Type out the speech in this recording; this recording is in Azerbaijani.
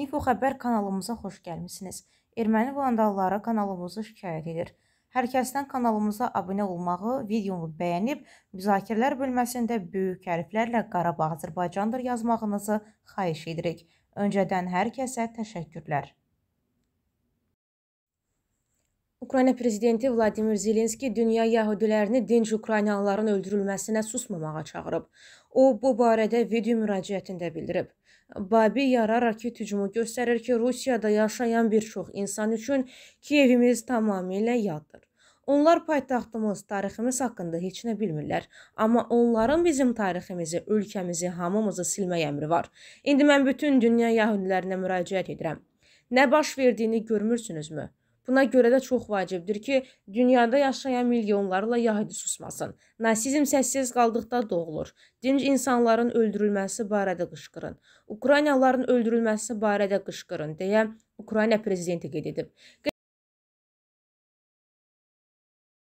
İnfo xəbər kanalımıza xoş gəlmisiniz. Erməni vandalları kanalımızı şikayət edir. Hər kəsdən kanalımıza abunə olmağı, videonu bəyənib, müzakirələr bölməsində böyük hərflərlə Qarabağ Azərbaycandır yazmağınızı xahiş edirik. Öncədən hər kəsə təşəkkürlər. Ukrayna prezidenti Vladimir Zelenski dünya yəhudilərini dinc Ukraynalıların öldürülməsinə susmamağa çağırıb. O bu barədə video müraciətində bildirib. Babi yara raket hücumu göstərir ki, Rusiyada yaşayan bir çox insan üçün Kiyevimiz tamamilə yaddır. Onlar paytaxtımız, tariximiz haqqında heç nə bilmirlər, amma onların bizim tariximizi, ölkəmizi, hamımızı silmək əmri var. İndi mən bütün dünya yəhudilərinə müraciət edirəm. Nə baş verdiyini görmürsünüzmü? Buna görə də çox vacibdir ki, dünyada yaşayan milyonlarla yahudi susmasın. Nasizm səssiz qaldıqda doğulur. Dinc insanların öldürülməsi barədə qışqırın. Ukraynalıların öldürülməsi barədə qışqırın deyə Ukrayna prezidenti qeyd edib.